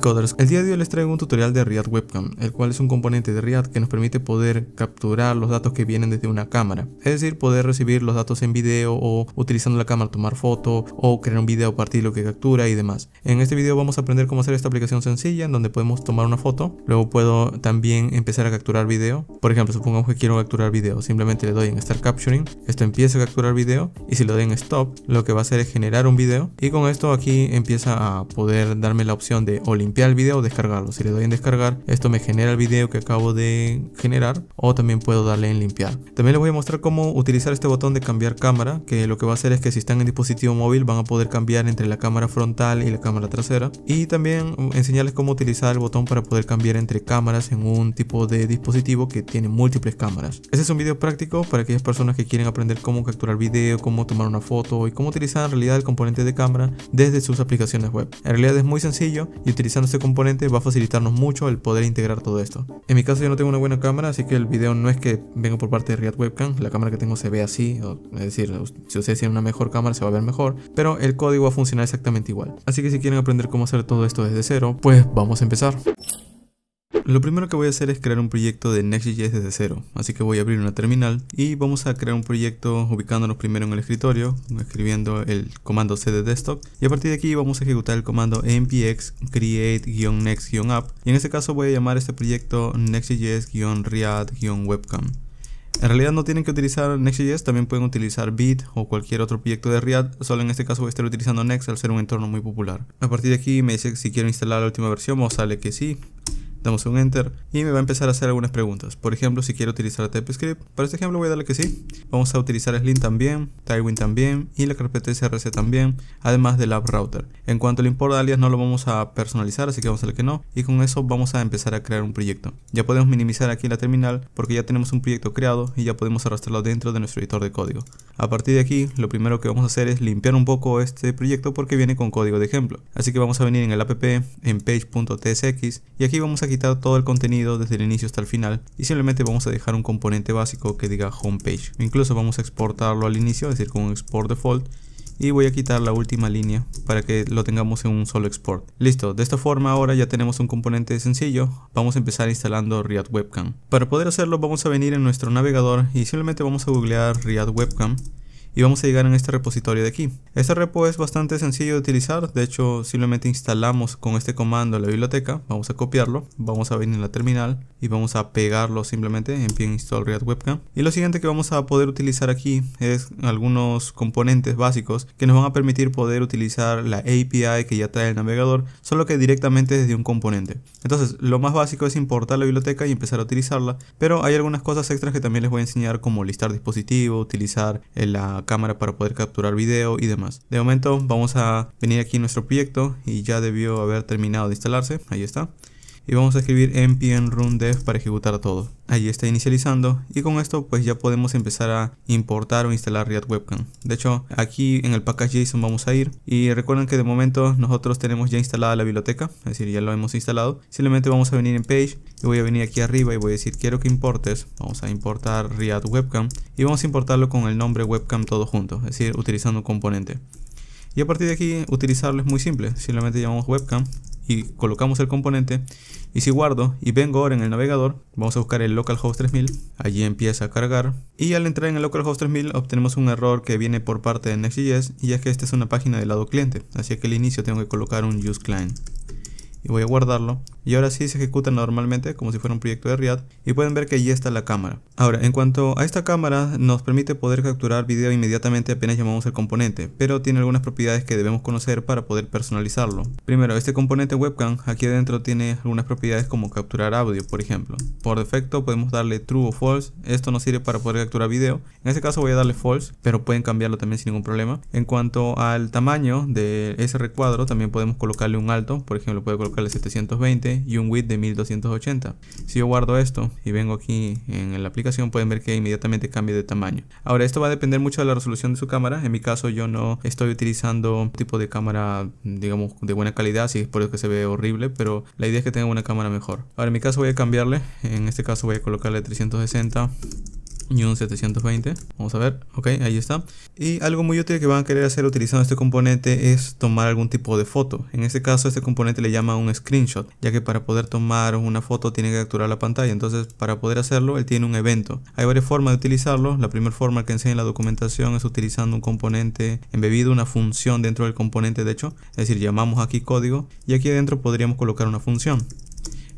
coders, el día de hoy les traigo un tutorial de React Webcam, el cual es un componente de React que nos permite poder capturar los datos que vienen desde una cámara, es decir, poder recibir los datos en video o utilizando la cámara tomar foto o crear un video a partir de lo que captura y demás. En este video vamos a aprender cómo hacer esta aplicación sencilla en donde podemos tomar una foto, luego puedo también empezar a capturar video, por ejemplo supongamos que quiero capturar video, simplemente le doy en Start Capturing, esto empieza a capturar video y si le doy en Stop, lo que va a hacer es generar un video y con esto aquí empieza a poder darme la opción de All limpiar el vídeo o descargarlo. Si le doy en descargar, esto me genera el vídeo que acabo de generar o también puedo darle en limpiar. También les voy a mostrar cómo utilizar este botón de cambiar cámara, que lo que va a hacer es que si están en dispositivo móvil van a poder cambiar entre la cámara frontal y la cámara trasera. Y también um, enseñarles cómo utilizar el botón para poder cambiar entre cámaras en un tipo de dispositivo que tiene múltiples cámaras. ese es un video práctico para aquellas personas que quieren aprender cómo capturar vídeo cómo tomar una foto y cómo utilizar en realidad el componente de cámara desde sus aplicaciones web. En realidad es muy sencillo y utilizar este componente va a facilitarnos mucho el poder integrar todo esto. En mi caso yo no tengo una buena cámara, así que el video no es que venga por parte de React Webcam, la cámara que tengo se ve así, es decir, si ustedes tienen una mejor cámara se va a ver mejor, pero el código va a funcionar exactamente igual. Así que si quieren aprender cómo hacer todo esto desde cero, pues vamos a empezar. Lo primero que voy a hacer es crear un proyecto de Next.js desde cero, así que voy a abrir una terminal y vamos a crear un proyecto ubicándonos primero en el escritorio, escribiendo el comando cd desktop y a partir de aquí vamos a ejecutar el comando npx create-next-app y en este caso voy a llamar este proyecto nextjs riad webcam En realidad no tienen que utilizar Next.js, también pueden utilizar Bit o cualquier otro proyecto de React, solo en este caso voy a estar utilizando Next al ser un entorno muy popular. A partir de aquí me dice que si quiero instalar la última versión, o sale que sí damos un enter y me va a empezar a hacer algunas preguntas. Por ejemplo, si quiero utilizar TypeScript, para este ejemplo voy a darle que sí. Vamos a utilizar Slim también, Tywin también y la carpeta SRC también, además del app router. En cuanto al import alias no lo vamos a personalizar, así que vamos a darle que no y con eso vamos a empezar a crear un proyecto. Ya podemos minimizar aquí la terminal porque ya tenemos un proyecto creado y ya podemos arrastrarlo dentro de nuestro editor de código. A partir de aquí, lo primero que vamos a hacer es limpiar un poco este proyecto porque viene con código de ejemplo. Así que vamos a venir en el app en page.tsx y aquí vamos a quitar todo el contenido desde el inicio hasta el final y simplemente vamos a dejar un componente básico que diga homepage. Incluso vamos a exportarlo al inicio, es decir, con un export default y voy a quitar la última línea para que lo tengamos en un solo export. Listo, de esta forma ahora ya tenemos un componente sencillo, vamos a empezar instalando React Webcam. Para poder hacerlo vamos a venir en nuestro navegador y simplemente vamos a googlear React Webcam y vamos a llegar en este repositorio de aquí. Este repo es bastante sencillo de utilizar, de hecho simplemente instalamos con este comando la biblioteca, vamos a copiarlo, vamos a venir en la terminal y vamos a pegarlo simplemente en pin install React Webcam. Y lo siguiente que vamos a poder utilizar aquí es algunos componentes básicos que nos van a permitir poder utilizar la API que ya trae el navegador, solo que directamente desde un componente. Entonces lo más básico es importar la biblioteca y empezar a utilizarla, pero hay algunas cosas extras que también les voy a enseñar como listar dispositivo, utilizar eh, la cámara para poder capturar video y demás. De momento vamos a venir aquí nuestro proyecto y ya debió haber terminado de instalarse. Ahí está y vamos a escribir npm run dev para ejecutar todo. Allí está inicializando y con esto pues ya podemos empezar a importar o instalar React Webcam. De hecho aquí en el package.json vamos a ir y recuerden que de momento nosotros tenemos ya instalada la biblioteca, es decir ya lo hemos instalado. Simplemente vamos a venir en page y voy a venir aquí arriba y voy a decir quiero que importes, vamos a importar React Webcam y vamos a importarlo con el nombre webcam todo junto, es decir utilizando un componente. Y a partir de aquí utilizarlo es muy simple, simplemente llamamos webcam y colocamos el componente y si guardo y vengo ahora en el navegador vamos a buscar el localhost 3000 allí empieza a cargar y al entrar en el localhost 3000 obtenemos un error que viene por parte de Next.js y es que esta es una página del lado cliente así que al inicio tengo que colocar un use client voy a guardarlo. Y ahora sí se ejecuta normalmente como si fuera un proyecto de React y pueden ver que allí está la cámara. Ahora, en cuanto a esta cámara nos permite poder capturar video inmediatamente apenas llamamos el componente, pero tiene algunas propiedades que debemos conocer para poder personalizarlo. Primero, este componente webcam aquí adentro tiene algunas propiedades como capturar audio, por ejemplo. Por defecto podemos darle true o false, esto nos sirve para poder capturar video. En este caso voy a darle false, pero pueden cambiarlo también sin ningún problema. En cuanto al tamaño de ese recuadro, también podemos colocarle un alto, por ejemplo, puede colocar de 720 y un width de 1280. Si yo guardo esto y vengo aquí en la aplicación pueden ver que inmediatamente cambia de tamaño. Ahora esto va a depender mucho de la resolución de su cámara. En mi caso yo no estoy utilizando un tipo de cámara digamos de buena calidad, así es por eso que se ve horrible, pero la idea es que tenga una cámara mejor. Ahora en mi caso voy a cambiarle, en este caso voy a colocarle 360 y un 720 vamos a ver ok ahí está y algo muy útil que van a querer hacer utilizando este componente es tomar algún tipo de foto en este caso este componente le llama un screenshot ya que para poder tomar una foto tiene que capturar la pantalla entonces para poder hacerlo él tiene un evento hay varias formas de utilizarlo la primera forma que enseña en la documentación es utilizando un componente embebido una función dentro del componente de hecho es decir llamamos aquí código y aquí adentro podríamos colocar una función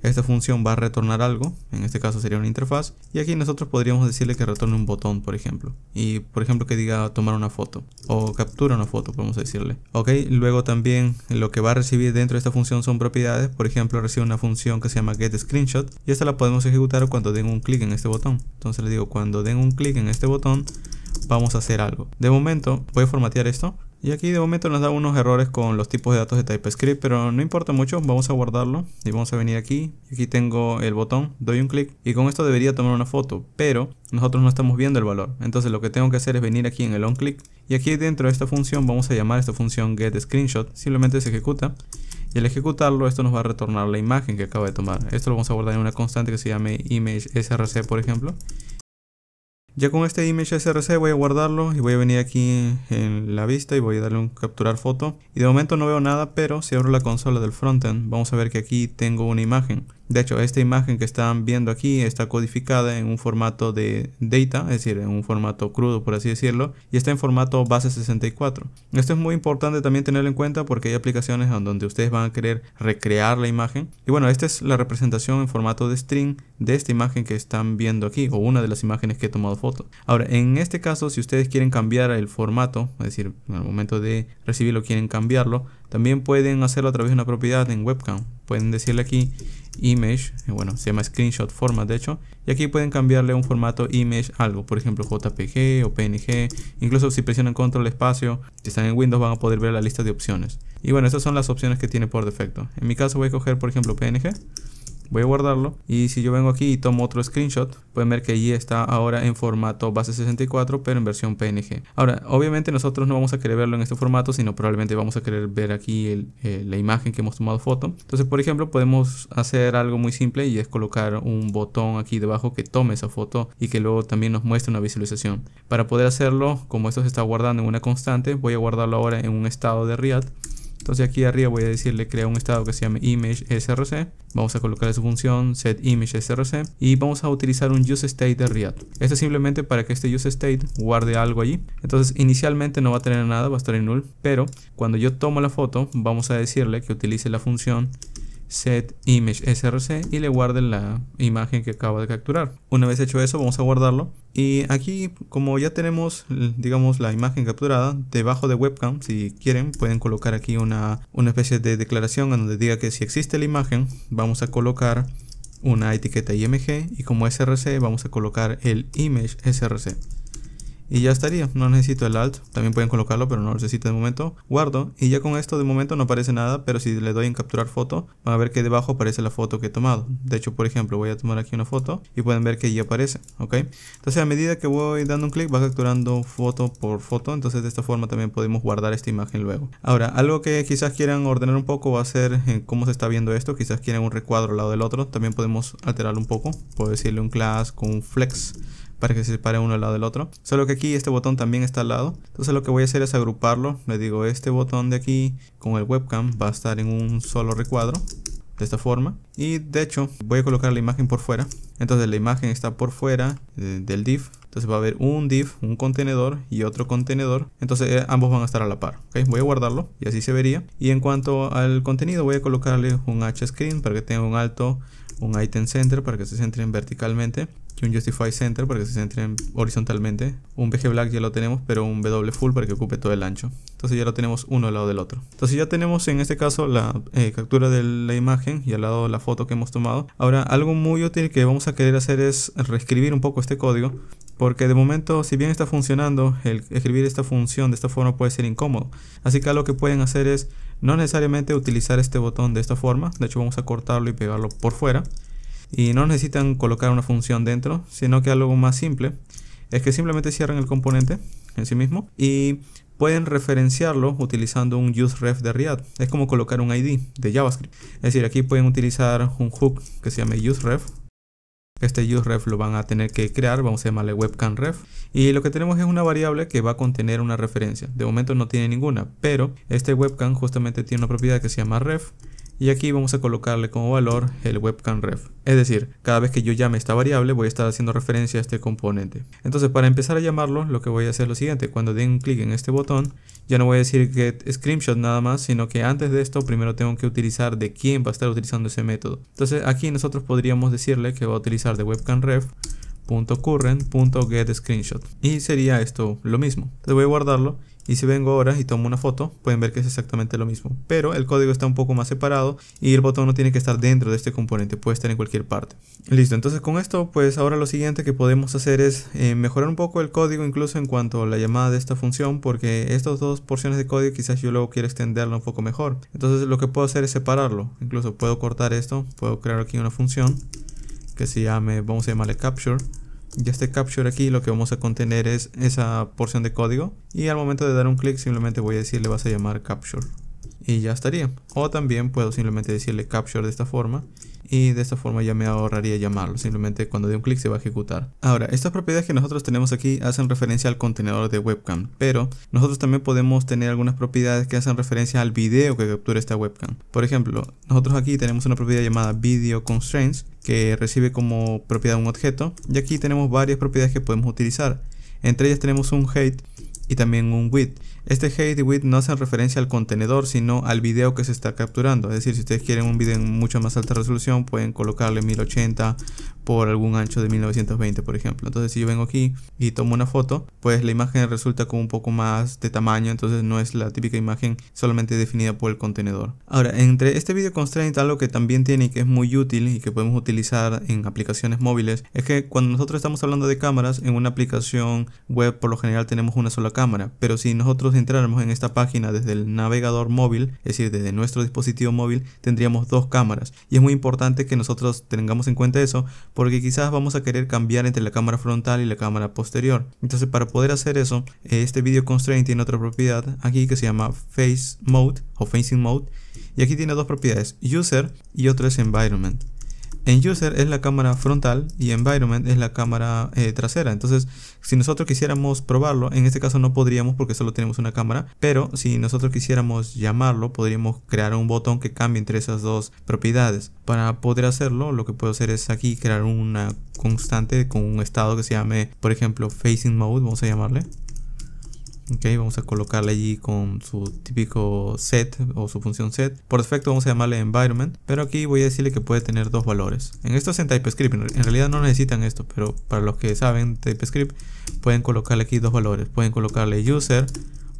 esta función va a retornar algo, en este caso sería una interfaz, y aquí nosotros podríamos decirle que retorne un botón, por ejemplo, y por ejemplo que diga tomar una foto, o captura una foto, podemos decirle. Ok, luego también lo que va a recibir dentro de esta función son propiedades, por ejemplo recibe una función que se llama getScreenshot y esta la podemos ejecutar cuando den un clic en este botón. Entonces le digo, cuando den un clic en este botón, vamos a hacer algo. De momento voy a formatear esto y aquí de momento nos da unos errores con los tipos de datos de TypeScript, pero no importa mucho, vamos a guardarlo y vamos a venir aquí. Aquí tengo el botón, doy un clic y con esto debería tomar una foto, pero nosotros no estamos viendo el valor. Entonces lo que tengo que hacer es venir aquí en el on click y aquí dentro de esta función vamos a llamar esta función getScreenshot, simplemente se ejecuta y al ejecutarlo esto nos va a retornar la imagen que acaba de tomar. Esto lo vamos a guardar en una constante que se llame imageSrc por ejemplo ya con este image src voy a guardarlo y voy a venir aquí en la vista y voy a darle un capturar foto. Y de momento no veo nada, pero si abro la consola del frontend, vamos a ver que aquí tengo una imagen. De hecho, esta imagen que están viendo aquí está codificada en un formato de data, es decir, en un formato crudo, por así decirlo, y está en formato base 64. Esto es muy importante también tenerlo en cuenta porque hay aplicaciones donde ustedes van a querer recrear la imagen. Y bueno, esta es la representación en formato de string de esta imagen que están viendo aquí, o una de las imágenes que he tomado foto. Ahora, en este caso, si ustedes quieren cambiar el formato, es decir, en el momento de recibirlo quieren cambiarlo, también pueden hacerlo a través de una propiedad en webcam. Pueden decirle aquí image, eh, bueno, se llama screenshot format de hecho, y aquí pueden cambiarle un formato image algo, por ejemplo JPG o PNG, incluso si presionan control espacio, si están en Windows van a poder ver la lista de opciones. Y bueno, esas son las opciones que tiene por defecto. En mi caso voy a coger por ejemplo PNG voy a guardarlo y si yo vengo aquí y tomo otro screenshot pueden ver que allí está ahora en formato base 64 pero en versión png ahora obviamente nosotros no vamos a querer verlo en este formato sino probablemente vamos a querer ver aquí eh, la imagen que hemos tomado foto entonces por ejemplo podemos hacer algo muy simple y es colocar un botón aquí debajo que tome esa foto y que luego también nos muestre una visualización para poder hacerlo como esto se está guardando en una constante voy a guardarlo ahora en un estado de React entonces aquí arriba voy a decirle crea un estado que se llame image src. Vamos a colocar su función set image src y vamos a utilizar un use state de React. Esto es simplemente para que este use state guarde algo allí. Entonces inicialmente no va a tener nada, va a estar en null, pero cuando yo tomo la foto vamos a decirle que utilice la función set image src y le guarden la imagen que acaba de capturar. Una vez hecho eso vamos a guardarlo y aquí como ya tenemos digamos la imagen capturada debajo de webcam si quieren pueden colocar aquí una, una especie de declaración en donde diga que si existe la imagen vamos a colocar una etiqueta img y como src vamos a colocar el image src y ya estaría, no necesito el alt, también pueden colocarlo pero no lo necesito de momento, guardo y ya con esto de momento no aparece nada, pero si le doy en capturar foto van a ver que debajo aparece la foto que he tomado, de hecho por ejemplo voy a tomar aquí una foto y pueden ver que ya aparece, ok, entonces a medida que voy dando un clic va capturando foto por foto, entonces de esta forma también podemos guardar esta imagen luego. Ahora, algo que quizás quieran ordenar un poco va a ser en eh, cómo se está viendo esto, quizás quieran un recuadro al lado del otro, también podemos alterarlo un poco, puedo decirle un class con flex para que se separe uno al lado del otro. Solo que aquí este botón también está al lado. Entonces lo que voy a hacer es agruparlo. Le digo este botón de aquí con el webcam va a estar en un solo recuadro. De esta forma. Y de hecho voy a colocar la imagen por fuera. Entonces la imagen está por fuera eh, del div. Entonces va a haber un div, un contenedor y otro contenedor. Entonces eh, ambos van a estar a la par. Voy a guardarlo y así se vería. Y en cuanto al contenido voy a colocarle un h-screen para que tenga un alto un item center para que se centren verticalmente y un justify center para que se centren horizontalmente. Un bg black ya lo tenemos, pero un w full para que ocupe todo el ancho. Entonces ya lo tenemos uno al lado del otro. Entonces ya tenemos en este caso la eh, captura de la imagen y al lado la foto que hemos tomado. Ahora algo muy útil que vamos a querer hacer es reescribir un poco este código. Porque de momento, si bien está funcionando, escribir esta función de esta forma puede ser incómodo. Así que lo que pueden hacer es no necesariamente utilizar este botón de esta forma, de hecho vamos a cortarlo y pegarlo por fuera. Y no necesitan colocar una función dentro, sino que algo más simple es que simplemente cierran el componente en sí mismo y pueden referenciarlo utilizando un useRef de React. Es como colocar un ID de JavaScript. Es decir, aquí pueden utilizar un hook que se llame useRef este useRef lo van a tener que crear, vamos a llamarle webcamRef. Y lo que tenemos es una variable que va a contener una referencia. De momento no tiene ninguna, pero este webcam justamente tiene una propiedad que se llama ref y aquí vamos a colocarle como valor el webcam ref. Es decir, cada vez que yo llame esta variable voy a estar haciendo referencia a este componente. Entonces para empezar a llamarlo lo que voy a hacer es lo siguiente, cuando den un clic en este botón ya no voy a decir get screenshot nada más, sino que antes de esto primero tengo que utilizar de quién va a estar utilizando ese método. Entonces aquí nosotros podríamos decirle que va a utilizar de webcam ref y sería esto lo mismo. Entonces voy a guardarlo y si vengo ahora y tomo una foto, pueden ver que es exactamente lo mismo. Pero el código está un poco más separado y el botón no tiene que estar dentro de este componente, puede estar en cualquier parte. Listo, entonces con esto, pues ahora lo siguiente que podemos hacer es eh, mejorar un poco el código incluso en cuanto a la llamada de esta función, porque estas dos porciones de código quizás yo luego quiero extenderlo un poco mejor. Entonces lo que puedo hacer es separarlo. Incluso puedo cortar esto, puedo crear aquí una función que se llame, vamos a llamarle capture ya este capture aquí lo que vamos a contener es esa porción de código. Y al momento de dar un clic simplemente voy a decirle vas a llamar capture y ya estaría. O también puedo simplemente decirle capture de esta forma y de esta forma ya me ahorraría llamarlo, simplemente cuando dé un clic se va a ejecutar. Ahora, estas propiedades que nosotros tenemos aquí hacen referencia al contenedor de webcam, pero nosotros también podemos tener algunas propiedades que hacen referencia al video que captura esta webcam. Por ejemplo, nosotros aquí tenemos una propiedad llamada video constraints que recibe como propiedad un objeto y aquí tenemos varias propiedades que podemos utilizar. Entre ellas tenemos un height y también un width. Este height Width no hace referencia al contenedor, sino al video que se está capturando. Es decir, si ustedes quieren un video en mucha más alta resolución, pueden colocarle 1080 por algún ancho de 1920, por ejemplo. Entonces, si yo vengo aquí y tomo una foto, pues la imagen resulta como un poco más de tamaño, entonces no es la típica imagen solamente definida por el contenedor. Ahora, entre este video constraint, algo que también tiene y que es muy útil y que podemos utilizar en aplicaciones móviles, es que cuando nosotros estamos hablando de cámaras, en una aplicación web por lo general tenemos una sola cámara, pero si nosotros entráramos en esta página desde el navegador móvil, es decir, desde nuestro dispositivo móvil, tendríamos dos cámaras. Y es muy importante que nosotros tengamos en cuenta eso, porque quizás vamos a querer cambiar entre la cámara frontal y la cámara posterior. Entonces para poder hacer eso, eh, este video constraint tiene otra propiedad aquí que se llama face mode o facing mode y aquí tiene dos propiedades, user y otro es environment. En user es la cámara frontal y environment es la cámara eh, trasera. Entonces, si nosotros quisiéramos probarlo, en este caso no podríamos porque solo tenemos una cámara, pero si nosotros quisiéramos llamarlo, podríamos crear un botón que cambie entre esas dos propiedades. Para poder hacerlo, lo que puedo hacer es aquí crear una constante con un estado que se llame, por ejemplo, facing mode, vamos a llamarle ok vamos a colocarle allí con su típico set o su función set por defecto vamos a llamarle environment pero aquí voy a decirle que puede tener dos valores en esto es en TypeScript en realidad no necesitan esto pero para los que saben TypeScript pueden colocarle aquí dos valores pueden colocarle user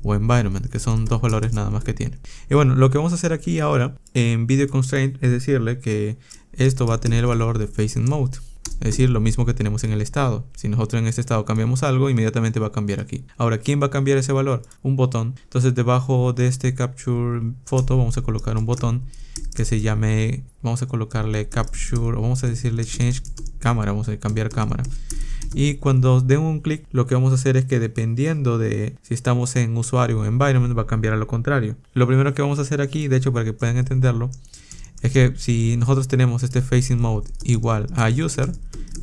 o environment, que son dos valores nada más que tiene. Y bueno, lo que vamos a hacer aquí ahora en video constraint es decirle que esto va a tener el valor de facing mode. Es decir, lo mismo que tenemos en el estado. Si nosotros en este estado cambiamos algo, inmediatamente va a cambiar aquí. Ahora, ¿quién va a cambiar ese valor? Un botón. Entonces, debajo de este capture photo vamos a colocar un botón que se llame, vamos a colocarle capture o vamos a decirle change cámara, vamos a cambiar cámara. Y cuando den un clic, lo que vamos a hacer es que dependiendo de si estamos en usuario o environment, va a cambiar a lo contrario. Lo primero que vamos a hacer aquí, de hecho, para que puedan entenderlo, es que si nosotros tenemos este facing mode igual a user,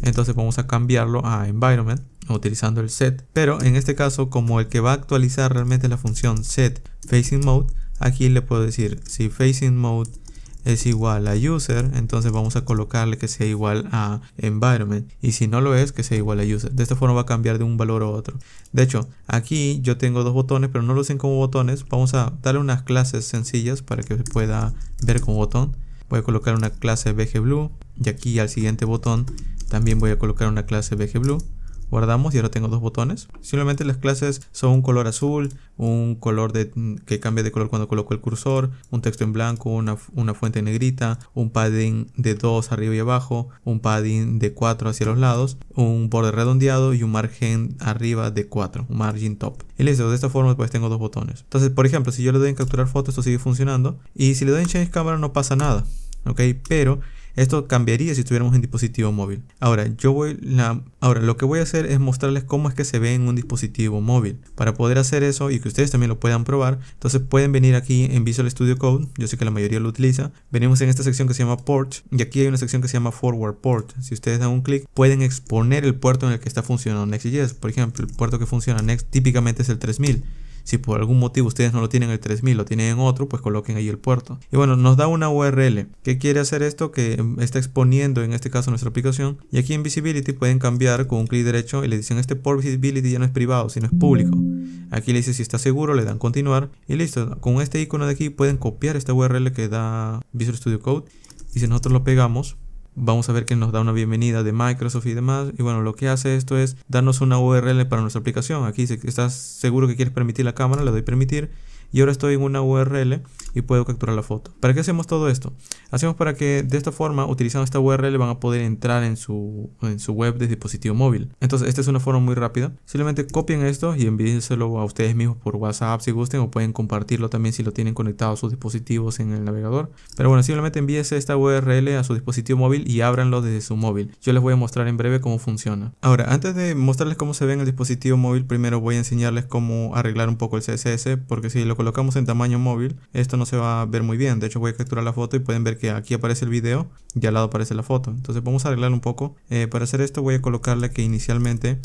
entonces vamos a cambiarlo a environment utilizando el set. Pero en este caso, como el que va a actualizar realmente la función set facing mode, aquí le puedo decir si facing mode es igual a user, entonces vamos a colocarle que sea igual a environment y si no lo es, que sea igual a user. De esta forma va a cambiar de un valor a otro. De hecho, aquí yo tengo dos botones, pero no lo usen como botones. Vamos a darle unas clases sencillas para que se pueda ver como botón voy a colocar una clase BGBlue y aquí al siguiente botón también voy a colocar una clase BGBlue guardamos y ahora tengo dos botones. Simplemente las clases son un color azul, un color de, mm, que cambia de color cuando coloco el cursor, un texto en blanco, una, una fuente negrita, un padding de 2 arriba y abajo, un padding de 4 hacia los lados, un borde redondeado y un margen arriba de 4, un margin top. Y listo, de esta forma pues tengo dos botones. Entonces, por ejemplo, si yo le doy en capturar foto, esto sigue funcionando. Y si le doy en change camera no pasa nada, ¿ok? Pero esto cambiaría si tuviéramos un dispositivo móvil. Ahora, yo voy la... Ahora, lo que voy a hacer es mostrarles cómo es que se ve en un dispositivo móvil. Para poder hacer eso y que ustedes también lo puedan probar, entonces pueden venir aquí en Visual Studio Code, yo sé que la mayoría lo utiliza. Venimos en esta sección que se llama Port y aquí hay una sección que se llama Forward Port. Si ustedes dan un clic, pueden exponer el puerto en el que está funcionando Next.js. Por ejemplo, el puerto que funciona Next típicamente es el 3000. Si por algún motivo ustedes no lo tienen en el 3000, lo tienen en otro, pues coloquen ahí el puerto. Y bueno, nos da una URL. ¿Qué quiere hacer esto? Que em, está exponiendo en este caso nuestra aplicación. Y aquí en Visibility pueden cambiar con un clic derecho y le dicen este por Visibility ya no es privado, sino es público. Aquí le dice si está seguro, le dan continuar y listo. Con este icono de aquí pueden copiar esta URL que da Visual Studio Code y si nosotros lo pegamos Vamos a ver que nos da una bienvenida de Microsoft y demás. Y bueno, lo que hace esto es darnos una URL para nuestra aplicación. Aquí si estás seguro que quieres permitir la cámara, le doy permitir y ahora estoy en una URL y puedo capturar la foto. ¿Para qué hacemos todo esto? Hacemos para que de esta forma, utilizando esta URL, van a poder entrar en su, en su web de dispositivo móvil. Entonces, esta es una forma muy rápida. Simplemente copien esto y envíenselo a ustedes mismos por WhatsApp si gusten o pueden compartirlo también si lo tienen conectado a sus dispositivos en el navegador. Pero bueno, simplemente envíense esta URL a su dispositivo móvil y ábranlo desde su móvil. Yo les voy a mostrar en breve cómo funciona. Ahora, antes de mostrarles cómo se ve en el dispositivo móvil, primero voy a enseñarles cómo arreglar un poco el CSS porque si lo colocamos en tamaño móvil, esto no se va a ver muy bien. De hecho, voy a capturar la foto y pueden ver que aquí aparece el video y al lado aparece la foto. Entonces vamos a arreglar un poco. Eh, para hacer esto voy a colocarle que inicialmente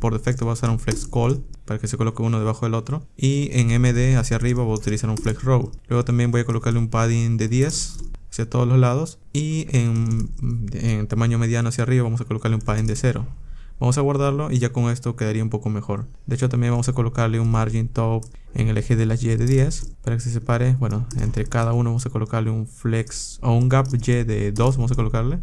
por defecto va a usar un flex call para que se coloque uno debajo del otro y en MD hacia arriba voy a utilizar un flex row luego también voy a colocarle un padding de 10 hacia todos los lados y en, en tamaño mediano hacia arriba vamos a colocarle un padding de 0 Vamos a guardarlo y ya con esto quedaría un poco mejor. De hecho también vamos a colocarle un margin top en el eje de las Y de 10 para que se separe. Bueno, entre cada uno vamos a colocarle un flex o un gap Y de 2 vamos a colocarle.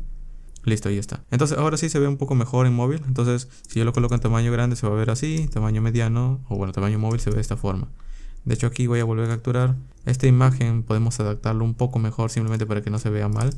Listo, ahí está. Entonces ahora sí se ve un poco mejor en móvil. Entonces si yo lo coloco en tamaño grande se va a ver así, tamaño mediano o bueno, tamaño móvil se ve de esta forma. De hecho aquí voy a volver a capturar. Esta imagen podemos adaptarlo un poco mejor simplemente para que no se vea mal.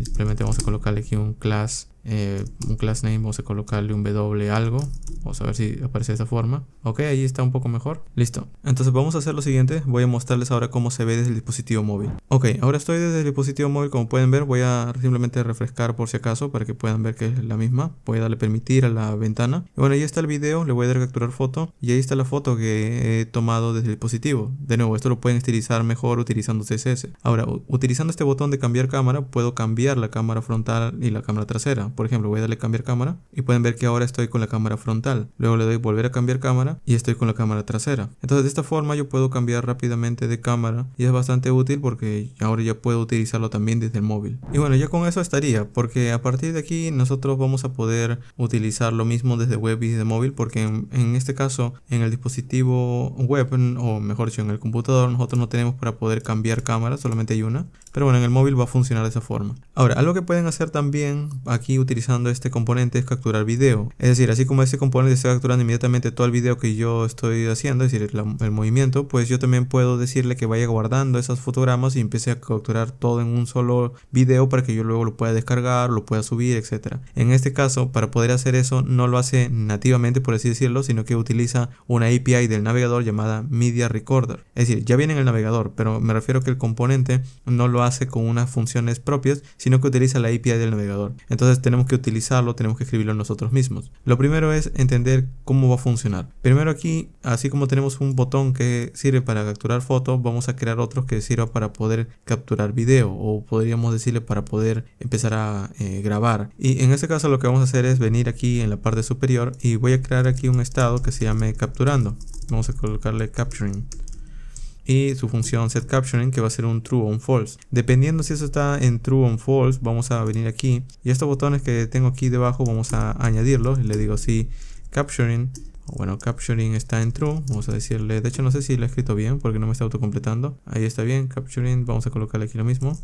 Simplemente vamos a colocarle aquí un class eh, un class name, vamos a colocarle un W algo, vamos a ver si aparece de esa forma. Ok, ahí está un poco mejor, listo. Entonces vamos a hacer lo siguiente, voy a mostrarles ahora cómo se ve desde el dispositivo móvil. Ok, ahora estoy desde el dispositivo móvil, como pueden ver voy a simplemente refrescar por si acaso para que puedan ver que es la misma. Voy a darle permitir a la ventana. Y bueno, ahí está el video, le voy a dar capturar foto y ahí está la foto que he tomado desde el dispositivo. De nuevo, esto lo pueden estilizar mejor utilizando CSS. Ahora, utilizando este botón de cambiar cámara, puedo cambiar la cámara frontal y la cámara trasera por ejemplo, voy a darle cambiar cámara y pueden ver que ahora estoy con la cámara frontal. Luego le doy volver a cambiar cámara y estoy con la cámara trasera. Entonces de esta forma yo puedo cambiar rápidamente de cámara y es bastante útil porque ahora ya puedo utilizarlo también desde el móvil. Y bueno, ya con eso estaría porque a partir de aquí nosotros vamos a poder utilizar lo mismo desde web y desde móvil porque en, este caso en el dispositivo web o mejor dicho en el computador nosotros no tenemos para poder cambiar cámara, solamente hay una. Pero bueno, en el móvil va a funcionar de esa forma. Ahora, algo que pueden hacer también aquí utilizando este componente es capturar video. Es decir, así como este componente está capturando inmediatamente todo el video que yo estoy haciendo, es decir, el movimiento, pues yo también puedo decirle que vaya guardando esos fotogramas y empiece a capturar todo en un solo video para que yo luego lo pueda descargar, lo pueda subir, etcétera En este caso, para poder hacer eso, no lo hace nativamente, por así decirlo, sino que utiliza una API del navegador llamada Media Recorder. Es decir, ya viene en el navegador, pero me refiero que el componente no lo hace con unas funciones propias, sino que utiliza la API del navegador. Entonces tenemos que utilizarlo, tenemos que escribirlo nosotros mismos. Lo primero es entender cómo va a funcionar. Primero aquí, así como tenemos un botón que sirve para capturar fotos, vamos a crear otros que sirva para poder capturar video o podríamos decirle para poder empezar a eh, grabar. Y en este caso lo que vamos a hacer es venir aquí en la parte superior y voy a crear aquí un estado que se llame capturando. Vamos a colocarle capturing y su función set capturing que va a ser un true o un false. Dependiendo si eso está en true o en false, vamos a venir aquí y estos botones que tengo aquí debajo vamos a añadirlos le digo si capturing bueno, capturing está en true, vamos a decirle, de hecho no sé si lo he escrito bien porque no me está autocompletando. Ahí está bien, capturing, vamos a colocarle aquí lo mismo.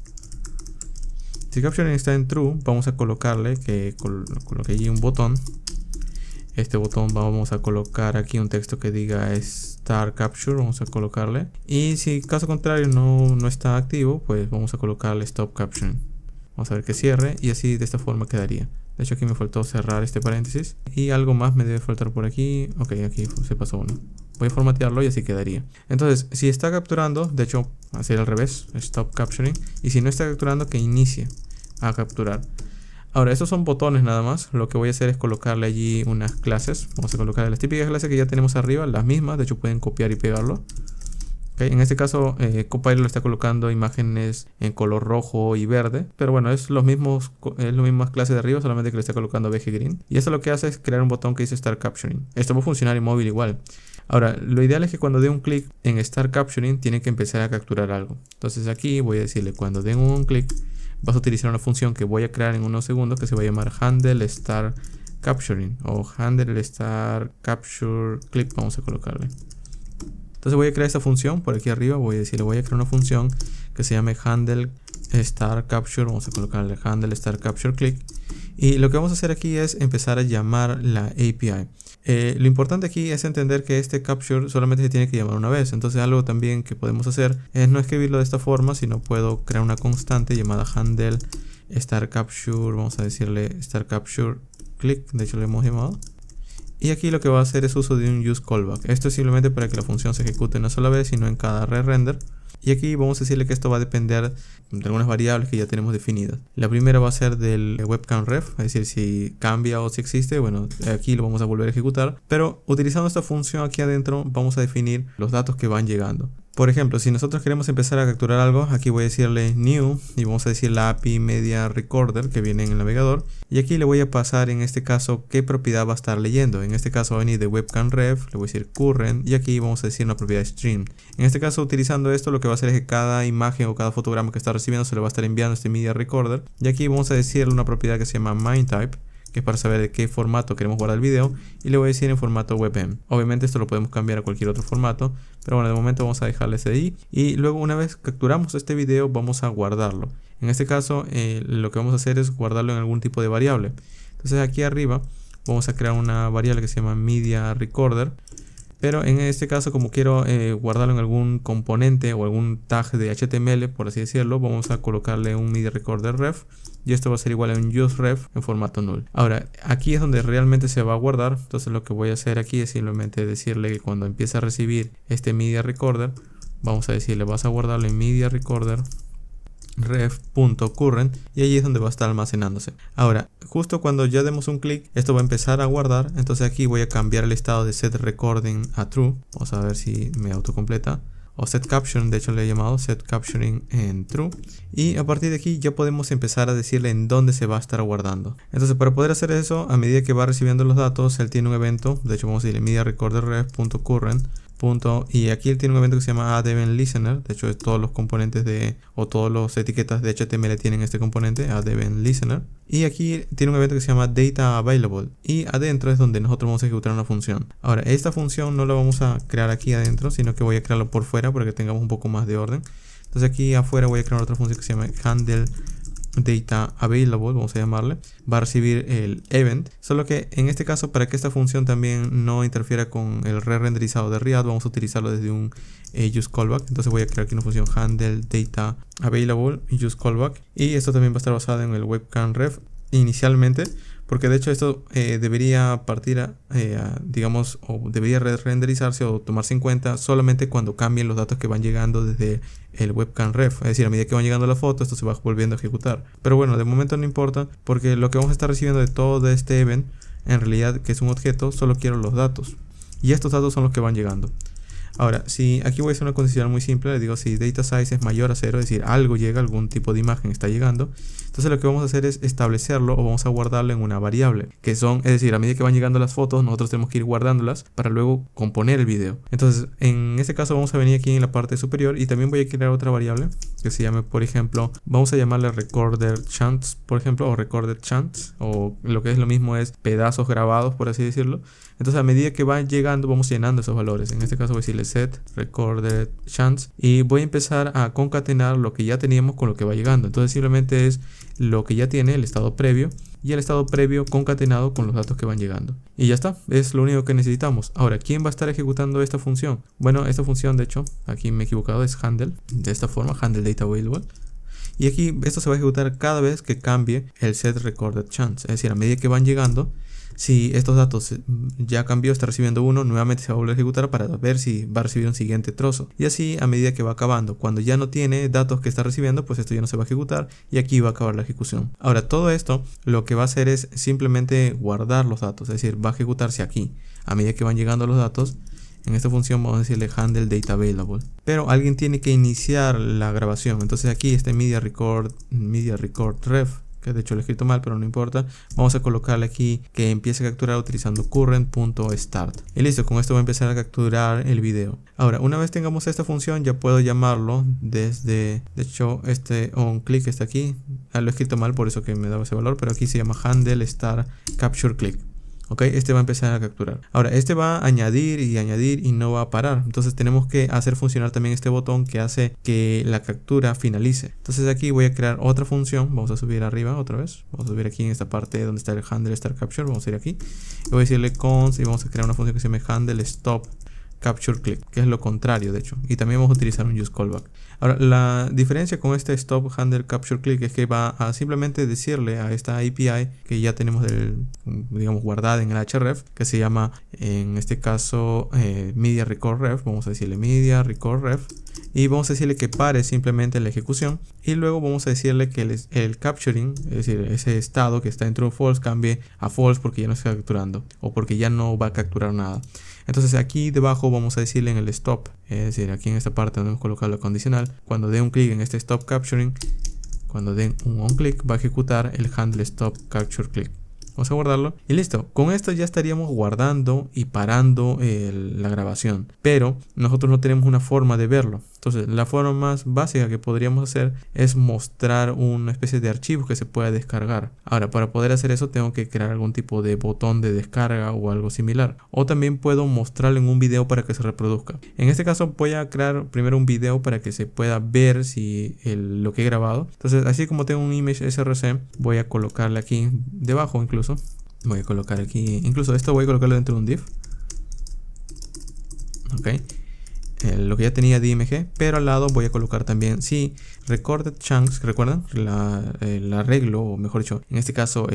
Si capturing está en true, vamos a colocarle que coloque allí un botón este botón vamos a colocar aquí un texto que diga Start Capture, vamos a colocarle. Y si caso contrario no, está activo, pues vamos a colocarle Stop Caption. Vamos a ver que cierre y así de esta forma quedaría. De hecho aquí me faltó cerrar este paréntesis. Y algo más me debe faltar por aquí. Ok, aquí se pasó uno. Voy a formatearlo y así quedaría. Entonces, si está capturando, de hecho, hacer al revés, stop capturing. Y si no está capturando, que inicie a capturar. Ahora, estos son botones nada más. Lo que voy a hacer es colocarle allí unas clases. Vamos a colocar las típicas clases que ya tenemos arriba, las mismas. De hecho, pueden copiar y pegarlo. En este caso, eh, Copilot lo está colocando imágenes en color rojo y verde. Pero bueno, es, los mismos, es las mismas clases de arriba, solamente que le está colocando BG Green. Y eso lo que hace es crear un botón que dice Start Capturing. Esto va a funcionar en móvil igual. Ahora, lo ideal es que cuando dé un clic en Start Capturing, tiene que empezar a capturar algo. Entonces aquí voy a decirle, cuando den un clic vas a utilizar una función que voy a crear en unos segundos que se va a llamar handle star capturing o handle star capture clip vamos a colocarle entonces voy a crear esta función por aquí arriba voy a decirle voy a crear una función que se llame handle Star Capture, vamos a colocarle handle Star Capture Click. Y lo que vamos a hacer aquí es empezar a llamar la API. Eh, lo importante aquí es entender que este capture solamente se tiene que llamar una vez. Entonces algo también que podemos hacer es no escribirlo de esta forma, sino puedo crear una constante llamada handle star capture, vamos a decirle star capture click, de hecho lo hemos llamado. Y aquí lo que va a hacer es uso de un use callback. Esto es simplemente para que la función se ejecute una sola vez sino en cada re-render. Y aquí vamos a decirle que esto va a depender de algunas variables que ya tenemos definidas. La primera va a ser del webcam ref, es decir, si cambia o si existe, bueno, aquí lo vamos a volver a ejecutar. Pero utilizando esta función aquí adentro vamos a definir los datos que van llegando. Por ejemplo, si nosotros queremos empezar a capturar algo, aquí voy a decirle new y vamos a decir la API media recorder que viene en el navegador. Y aquí le voy a pasar en este caso qué propiedad va a estar leyendo. En este caso va a venir de webcam ref, le voy a decir current y aquí vamos a decir una propiedad stream. En este caso utilizando esto lo que va a hacer es que cada imagen o cada fotograma que está recibiendo se le va a estar enviando este media recorder. Y aquí vamos a decirle una propiedad que se llama mind type que es para saber de qué formato queremos guardar el video y le voy a decir en formato WebM. Obviamente esto lo podemos cambiar a cualquier otro formato, pero bueno, de momento vamos a dejarle ese ahí y luego una vez capturamos este video vamos a guardarlo. En este caso eh, lo que vamos a hacer es guardarlo en algún tipo de variable. Entonces aquí arriba vamos a crear una variable que se llama media recorder pero en este caso como quiero eh, guardarlo en algún componente o algún tag de HTML por así decirlo vamos a colocarle un media recorder ref y esto va a ser igual a un use ref en formato null ahora aquí es donde realmente se va a guardar entonces lo que voy a hacer aquí es simplemente decirle que cuando empiece a recibir este media recorder vamos a decirle vas a guardarlo en media recorder ref.current y allí es donde va a estar almacenándose. Ahora, justo cuando ya demos un clic, esto va a empezar a guardar. Entonces aquí voy a cambiar el estado de set recording a true. Vamos a ver si me autocompleta. O set caption, de hecho le he llamado set captioning en true. Y a partir de aquí ya podemos empezar a decirle en dónde se va a estar guardando. Entonces para poder hacer eso, a medida que va recibiendo los datos, él tiene un evento. De hecho vamos a decirle media recorder ref.current Punto, y aquí él tiene un evento que se llama event Listener. De hecho, todos los componentes de, o todas las etiquetas de HTML tienen este componente, Event Listener. Y aquí tiene un evento que se llama Data Available. Y adentro es donde nosotros vamos a ejecutar una función. Ahora, esta función no la vamos a crear aquí adentro, sino que voy a crearlo por fuera para que tengamos un poco más de orden. Entonces aquí afuera voy a crear otra función que se llama Handle data available, vamos a llamarle, va a recibir el event. Solo que en este caso, para que esta función también no interfiera con el re-renderizado de React, vamos a utilizarlo desde un UseCallback, eh, use callback. Entonces voy a crear aquí una función handle data available use callback. Y esto también va a estar basado en el webcam ref inicialmente porque de hecho esto eh, debería partir, eh, a, digamos, o debería renderizarse o tomarse en cuenta solamente cuando cambien los datos que van llegando desde el webcam ref. Es decir, a medida que van llegando la foto, esto se va volviendo a ejecutar. Pero bueno, de momento no importa porque lo que vamos a estar recibiendo de todo este event, en realidad que es un objeto, solo quiero los datos. Y estos datos son los que van llegando. Ahora, si aquí voy a hacer una condición muy simple, le digo si data size es mayor a 0, es decir, algo llega, algún tipo de imagen está llegando, entonces lo que vamos a hacer es establecerlo o vamos a guardarlo en una variable, que son, es decir, a medida que van llegando las fotos, nosotros tenemos que ir guardándolas para luego componer el video. Entonces, en este caso vamos a venir aquí en la parte superior y también voy a crear otra variable que se llame, por ejemplo, vamos a llamarle recorder chance, por ejemplo, o recorder chance, o lo que es lo mismo es pedazos grabados, por así decirlo. Entonces, a medida que van llegando, vamos llenando esos valores. En este caso voy a decirle set, recorded chance y voy a empezar a concatenar lo que ya teníamos con lo que va llegando. Entonces simplemente es lo que ya tiene el estado previo y el estado previo concatenado con los datos que van llegando. Y ya está, es lo único que necesitamos. Ahora, ¿quién va a estar ejecutando esta función? Bueno, esta función de hecho, aquí me he equivocado, es handle, de esta forma, handle data available. Y aquí esto se va a ejecutar cada vez que cambie el set recorded chance, es decir, a medida que van llegando, si estos datos eh, ya cambió, está recibiendo uno, nuevamente se va a volver a ejecutar para ver si va a recibir un siguiente trozo. Y así a medida que va acabando. Cuando ya no tiene datos que está recibiendo, pues esto ya no se va a ejecutar y aquí va a acabar la ejecución. Ahora, todo esto lo que va a hacer es simplemente guardar los datos, es decir, va a ejecutarse aquí. A medida que van llegando los datos, en esta función vamos a decirle handle data available. Pero alguien tiene que iniciar la grabación. Entonces aquí este media record, media record ref de hecho lo he escrito mal, pero no importa. Vamos a colocarle aquí que empiece a capturar utilizando current.start. Y listo, con esto va a empezar a capturar el video. Ahora, una vez tengamos esta función, ya puedo llamarlo desde, de hecho, este on click está aquí. Ah, lo he escrito mal, por eso que me daba ese valor, pero aquí se llama handle start capture click. ¿ok? Este va a empezar a capturar. Ahora, este va a añadir y añadir y no va a parar. Entonces tenemos que hacer funcionar también este botón que hace que la captura finalice. Entonces aquí voy a crear otra función. Vamos a subir arriba otra vez. Vamos a subir aquí en esta parte donde está el handle start capture. Vamos a ir aquí. Y voy a decirle const y vamos a crear una función que se llame handle stop capture click, que es lo contrario de hecho. Y también vamos a utilizar un use callback. Ahora, la diferencia con este Stop Handle Capture Click es que va a simplemente decirle a esta API que ya tenemos digamos, guardada en el href, que se llama en este caso eh, Media Record Ref, vamos a decirle Media Record Ref, y vamos a decirle que pare simplemente la ejecución y luego vamos a decirle que el, el capturing, es decir, ese estado que está en true false cambie a false porque ya no está capturando o porque ya no va a capturar nada. Entonces aquí debajo vamos a decirle en el stop, es decir, aquí en esta parte donde hemos colocado la condicional, cuando dé un clic en este stop capturing, cuando den un on click va a ejecutar el handle stop capture click. Vamos a guardarlo y listo. Con esto ya estaríamos guardando y parando la grabación. Pero nosotros no tenemos una forma de verlo. Entonces, la forma más básica que podríamos hacer es mostrar una especie de archivo que se pueda descargar. Ahora, para poder hacer eso tengo que crear algún tipo de botón de descarga o algo similar. O también puedo mostrarlo en un video para que se reproduzca. En este caso voy a crear primero un video para que se pueda ver si lo que he grabado. Entonces, así como tengo un image src, voy a colocarle aquí debajo incluso. Voy a colocar aquí, incluso esto voy a colocarlo dentro de un div. Ok lo que ya tenía DMG, pero al lado voy a colocar también, si recorded chunks, ¿recuerdan? el arreglo, o mejor dicho, en este caso,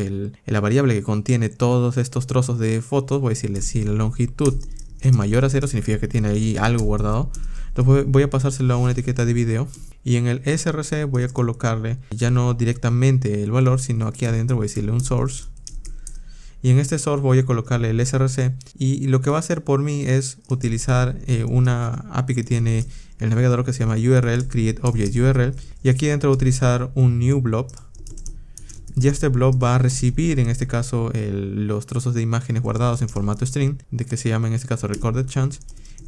la variable que contiene todos estos trozos de fotos, voy a decirle si la longitud es mayor a cero, significa que tiene ahí algo guardado. Entonces voy a pasárselo a una etiqueta de video y en el src voy a colocarle ya no directamente el valor, sino aquí adentro voy a decirle un source y en este source voy a colocarle el src y lo que va a hacer por mí es utilizar eh, una API que tiene el navegador que se llama url create object url y aquí dentro voy a utilizar un new blob y este blob va a recibir en este caso los trozos de imágenes guardados en formato string de que se llama en este caso recorded chunks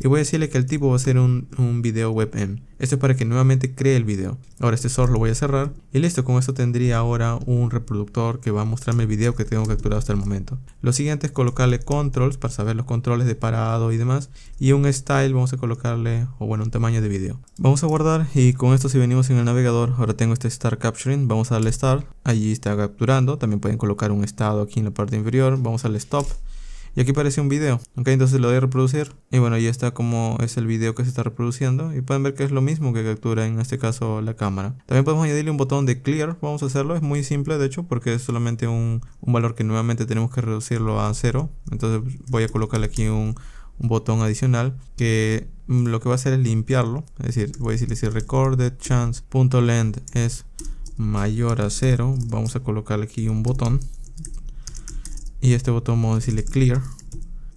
y voy a decirle que el tipo va a ser un, un video WebM. Esto es para que nuevamente cree el video. Ahora este source lo voy a cerrar y listo, con esto tendría ahora un reproductor que va a mostrarme el video que tengo capturado hasta el momento. Lo siguiente es colocarle controls para saber los controles de parado y demás y un style vamos a colocarle, o bueno, un tamaño de video. Vamos a guardar y con esto si venimos en el navegador, ahora tengo este start capturing, vamos a darle start, allí está capturando, también pueden colocar un estado aquí en la parte inferior, vamos al stop y aquí aparece un video, ok, entonces lo doy a reproducir. Y bueno, ya está como es el video que se está reproduciendo. Y pueden ver que es lo mismo que captura en este caso la cámara. También podemos añadirle un botón de clear, vamos a hacerlo. Es muy simple de hecho porque es solamente un, valor que nuevamente tenemos que reducirlo a cero. Entonces voy a colocarle aquí un, botón adicional que lo que va a hacer es limpiarlo. Es decir, voy a decirle si recorded chance.length es mayor a cero. Vamos a colocarle aquí un botón y este botón vamos a decirle clear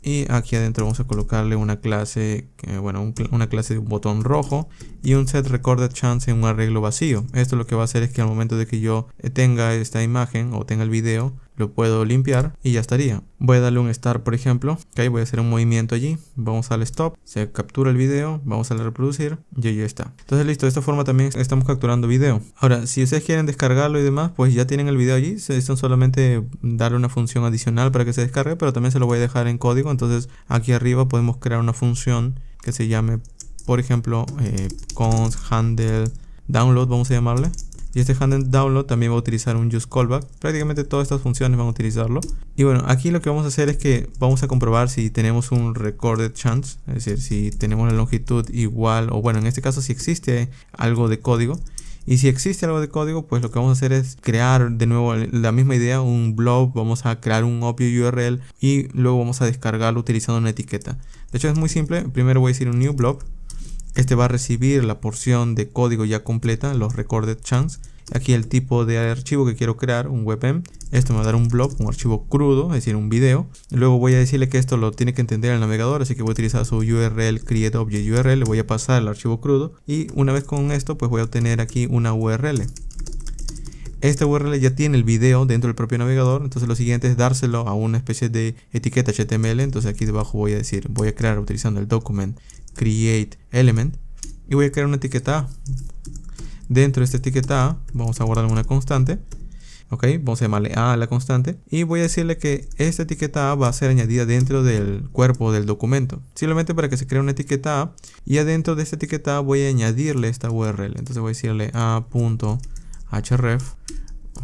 y aquí adentro vamos a colocarle una clase bueno una clase de un botón rojo y un set record chance en un arreglo vacío esto lo que va a hacer es que al momento de que yo eh, tenga esta imagen o tenga el video lo puedo limpiar y ya estaría. Voy a darle un start por ejemplo, voy a hacer un movimiento allí, vamos al stop, se captura el video, vamos a reproducir y ya está. Entonces listo, de esta forma también estamos capturando video. Ahora, si ustedes quieren descargarlo y demás, pues ya tienen el video allí, se necesitan solamente darle una función adicional para que se descargue, pero también se lo voy a dejar en código, entonces aquí arriba podemos crear una función que se llame, por ejemplo, eh, handle download, vamos a llamarle y este handle download también va a utilizar un use callback. Prácticamente todas estas funciones van a utilizarlo. Y bueno, aquí lo que vamos a hacer es que vamos a comprobar si tenemos un recorded chance, es decir, si tenemos la longitud igual o bueno, en este caso si existe algo de código. Y si existe algo de código, pues lo que vamos a hacer es crear de nuevo la misma idea, un blob, vamos a crear un obvio URL y luego vamos a descargarlo utilizando una etiqueta. De hecho es muy simple, primero voy a decir un new blob este va a recibir la porción de código ya completa, los recorded chunks. Aquí el tipo de archivo que quiero crear, un webm. Esto me va a dar un blog, un archivo crudo, es decir, un video. Luego voy a decirle que esto lo tiene que entender el navegador, así que voy a utilizar su URL create URL, le voy a pasar el archivo crudo y una vez con esto pues voy a obtener aquí una URL. Esta URL ya tiene el video dentro del propio navegador, entonces lo siguiente es dárselo a una especie de etiqueta HTML, entonces aquí debajo voy a decir, voy a crear utilizando el document create element y voy a crear una etiqueta Dentro de esta etiqueta vamos a guardar una constante. Ok, vamos a llamarle A la constante. Y voy a decirle que esta etiqueta va a ser añadida dentro del cuerpo del documento. Simplemente para que se cree una etiqueta Y adentro de esta etiqueta voy a añadirle esta URL. Entonces voy a decirle A.href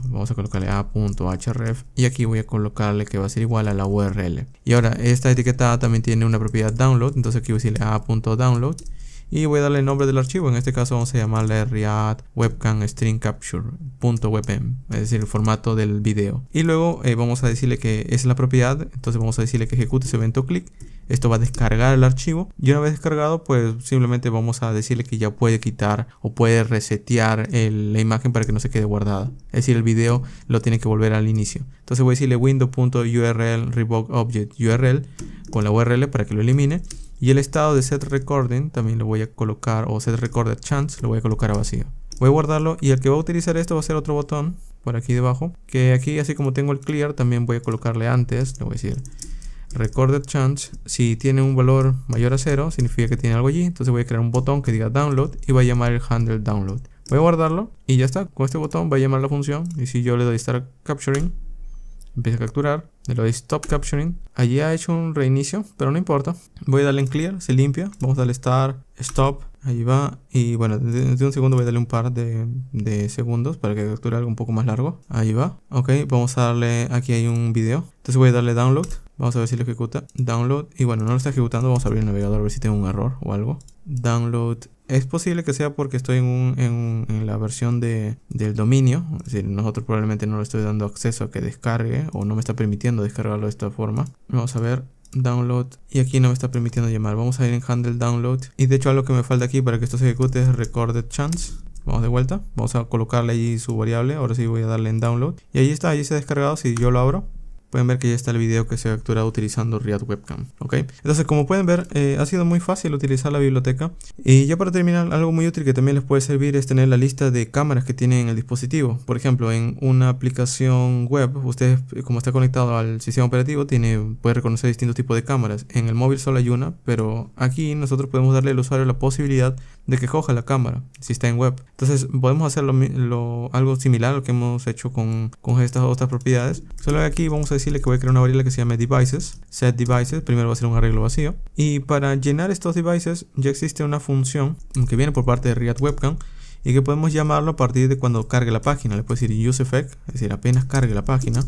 vamos a colocarle a.href y aquí voy a colocarle que va a ser igual a la url y ahora esta etiqueta también tiene una propiedad download entonces aquí voy a decirle a.download y voy a darle el nombre del archivo. En este caso vamos a llamarle read Webcam String Capture es decir, el formato del video. Y luego eh, vamos a decirle que es la propiedad, entonces vamos a decirle que ejecute ese evento click esto va a descargar el archivo y una vez descargado pues simplemente vamos a decirle que ya puede quitar o puede resetear la imagen para que no se quede guardada. Es decir, el video lo tiene que volver al inicio. Entonces voy a decirle window.url revoke object URL con la URL para que lo elimine. Y el estado de set recording también lo voy a colocar, o set recorder chance, lo voy a colocar a vacío. Voy a guardarlo y el que va a utilizar esto va a ser otro botón por aquí debajo. Que aquí, así como tengo el clear, también voy a colocarle antes, le voy a decir Recorded chance si tiene un valor mayor a 0, significa que tiene algo allí. Entonces voy a crear un botón que diga download y va a llamar el handle download. Voy a guardarlo y ya está. Con este botón va a llamar la función. Y si yo le doy start capturing, empieza a capturar. Le doy stop capturing. Allí ha hecho un reinicio, pero no importa. Voy a darle en clear, se limpia. Vamos a darle start, stop. Ahí va. Y bueno, desde un segundo voy a darle un par de, de, segundos para que capture algo un poco más largo. Ahí va. Ok, vamos a darle. Aquí hay un video. Entonces voy a darle download. Vamos a ver si lo ejecuta. Download. Y bueno, no lo está ejecutando. Vamos a abrir el navegador a ver si tengo un error o algo. Download. Es posible que sea porque estoy en, la versión del dominio. Es decir, nosotros probablemente no le estoy dando acceso a que descargue o no me está permitiendo descargarlo de esta forma. Vamos a ver download y aquí no me está permitiendo llamar vamos a ir en handle download y de hecho algo que me falta aquí para que esto se ejecute es recorded chance vamos de vuelta vamos a colocarle allí su variable ahora sí voy a darle en download y ahí está ahí se ha descargado si yo lo abro pueden ver que ya está el video que se ha capturado utilizando React Webcam, ¿ok? Entonces, como pueden ver, eh, ha sido muy fácil utilizar la biblioteca. Y ya para terminar, algo muy útil que también les puede servir es tener la lista de cámaras que tienen en el dispositivo. Por ejemplo, en una aplicación web, ustedes, eh, como está conectado al sistema operativo, tiene, puede reconocer distintos tipos de cámaras. En el móvil solo hay una, pero aquí nosotros podemos darle al usuario la posibilidad de que coja la cámara si está en web. Entonces podemos hacer algo similar a lo que hemos hecho con, estas otras propiedades. Solo aquí vamos a decirle que voy a crear una variable que se llame devices, set devices, primero va a ser un arreglo vacío. Y para llenar estos devices ya existe una función que viene por parte de React Webcam y que podemos llamarlo a partir de cuando cargue la página. Le puedo decir useEffect, es decir, apenas cargue la página.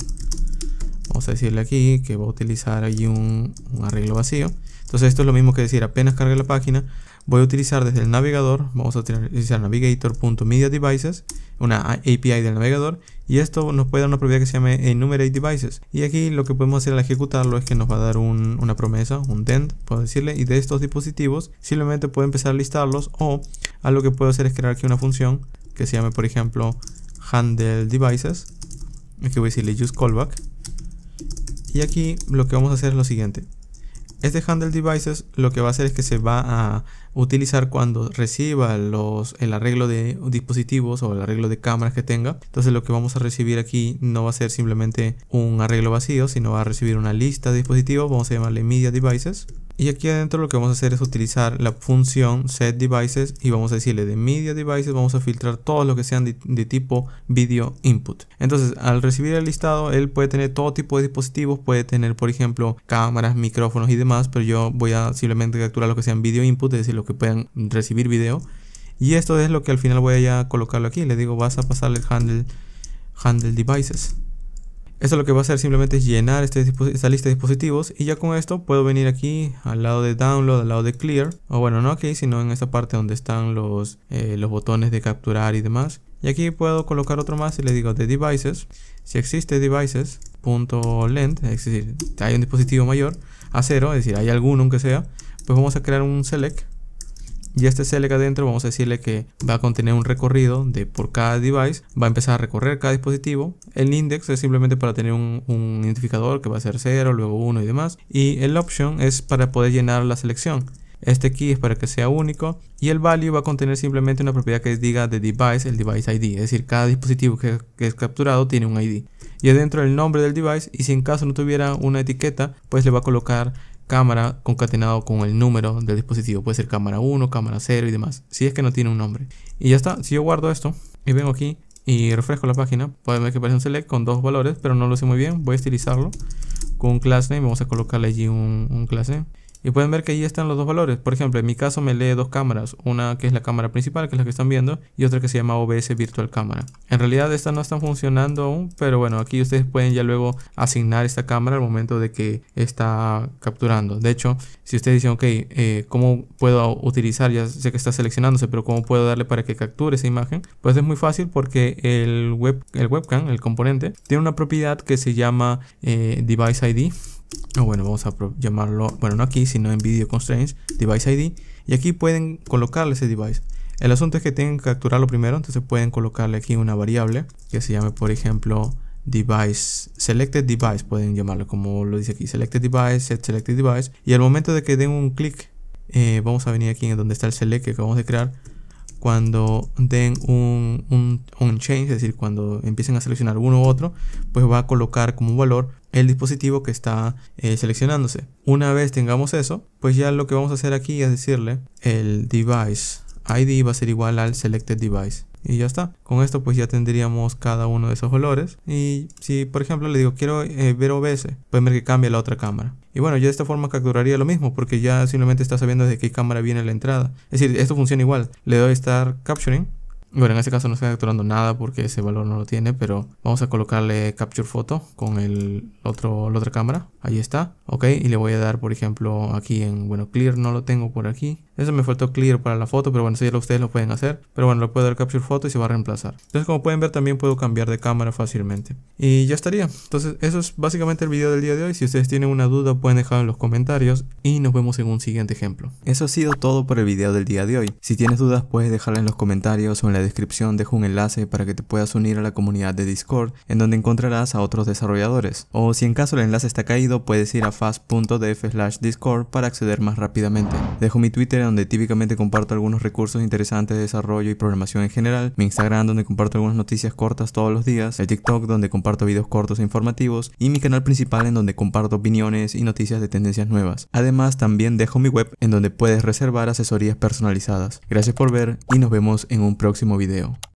Vamos a decirle aquí que va a utilizar allí un, un arreglo vacío. Entonces esto es lo mismo que decir apenas cargue la página voy a utilizar desde el navegador, vamos a utilizar navigator.mediaDevices, una API del navegador, y esto nos puede dar una propiedad que se llama enumerateDevices. Y aquí lo que podemos hacer al ejecutarlo es que nos va a dar una promesa, un dent, puedo decirle, y de estos dispositivos simplemente puedo empezar a listarlos o Algo que puedo hacer es crear aquí una función que se llame, por ejemplo, handleDevices, aquí voy a decirle useCallback, y aquí lo que vamos a hacer es lo siguiente. Este handle devices lo que va a hacer es que se va a utilizar cuando reciba los, el arreglo de dispositivos o el arreglo de cámaras que tenga. Entonces lo que vamos a recibir aquí no va a ser simplemente un arreglo vacío, sino va a recibir una lista de dispositivos, vamos a llamarle media devices. Y aquí adentro lo que vamos a hacer es utilizar la función set devices y vamos a decirle de media devices vamos a filtrar todos los que sean de, tipo video input. Entonces al recibir el listado él puede tener todo tipo de dispositivos, puede tener por ejemplo cámaras, micrófonos y demás, pero yo voy a simplemente capturar lo que sean video input, es decir, lo que puedan recibir video. Y esto es lo que al final voy a colocarlo aquí, le digo vas a pasarle el handle, handle devices. Esto lo que va a hacer simplemente es llenar este esta lista de dispositivos y ya con esto puedo venir aquí al lado de download, al lado de clear, o bueno, no aquí, sino en esta parte donde están los, eh, los botones de capturar y demás. Y aquí puedo colocar otro más y le digo de devices. Si existe devices.length, es decir, hay un dispositivo mayor a cero, es decir, hay alguno aunque sea, pues vamos a crear un select y este select adentro vamos a decirle que va a contener un recorrido de por cada device, va a empezar a recorrer cada dispositivo. El index es simplemente para tener un, identificador que va a ser 0, luego 1 y demás. Y el option es para poder llenar la selección. Este key es para que sea único y el value va a contener simplemente una propiedad que diga de device el device ID, es decir, cada dispositivo que, que, es capturado tiene un ID. Y adentro el nombre del device y si en caso no tuviera una etiqueta, pues le va a colocar cámara concatenado con el número del dispositivo. Puede ser cámara 1, cámara 0 y demás. Si es que no tiene un nombre. Y ya está. Si yo guardo esto y vengo aquí y refresco la página, pueden ver que aparece un select con dos valores, pero no lo sé muy bien. Voy a estilizarlo con un class name. Vamos a colocarle allí un, un class y pueden ver que ahí están los dos valores. Por ejemplo, en mi caso me lee dos cámaras. Una que es la cámara principal, que es la que están viendo, y otra que se llama OBS Virtual Camera. En realidad estas no están funcionando aún, pero bueno, aquí ustedes pueden ya luego asignar esta cámara al momento de que está capturando. De hecho, si ustedes dicen, ok, eh, ¿cómo puedo utilizar? Ya sé que está seleccionándose, pero ¿cómo puedo darle para que capture esa imagen? Pues es muy fácil porque el, web, el webcam, el componente, tiene una propiedad que se llama eh, Device ID o ah, bueno, vamos a llamarlo, bueno, no aquí, sino en Video Constraints, Device ID, y aquí pueden colocarle ese device. El asunto es que tienen que capturarlo primero, entonces pueden colocarle aquí una variable que se llame, por ejemplo, device, selected device, pueden llamarlo como lo dice aquí, selected device, set selected device, y al momento de que den un clic, eh, vamos a venir aquí en donde está el select que acabamos de crear, cuando den un, un, change, es decir, cuando empiecen a seleccionar uno u otro, pues va a colocar como un valor el dispositivo que está eh, seleccionándose. Una vez tengamos eso, pues ya lo que vamos a hacer aquí es decirle el device ID va a ser igual al selected device. Y ya está. Con esto pues ya tendríamos cada uno de esos colores. Y si por ejemplo le digo quiero eh, ver OBS, pueden ver que cambia la otra cámara. Y bueno, ya de esta forma capturaría lo mismo porque ya simplemente está sabiendo desde qué cámara viene la entrada. Es decir, esto funciona igual. Le doy start capturing bueno, en este caso no estoy capturando nada porque ese valor no lo tiene, pero vamos a colocarle capture photo con el otro, la otra cámara. Ahí está, ok, y le voy a dar por ejemplo aquí en, bueno, clear no lo tengo por aquí, eso me faltó clear para la foto, pero bueno, si ya ustedes lo pueden hacer. Pero bueno, lo puedo dar capture foto y se va a reemplazar. Entonces como pueden ver también puedo cambiar de cámara fácilmente. Y ya estaría. Entonces eso es básicamente el video del día de hoy. Si ustedes tienen una duda pueden dejarlo en los comentarios y nos vemos en un siguiente ejemplo. Eso ha sido todo por el video del día de hoy. Si tienes dudas puedes dejarla en los comentarios o en la descripción dejo un enlace para que te puedas unir a la comunidad de Discord en donde encontrarás a otros desarrolladores. O si en caso el enlace está caído puedes ir a fast.df slash discord para acceder más rápidamente. Dejo mi Twitter donde típicamente comparto algunos recursos interesantes de desarrollo y programación en general, mi Instagram, donde comparto algunas noticias cortas todos los días, el TikTok, donde comparto videos cortos e informativos, y mi canal principal, en donde comparto opiniones y noticias de tendencias nuevas. Además, también dejo mi web, en donde puedes reservar asesorías personalizadas. Gracias por ver y nos vemos en un próximo video.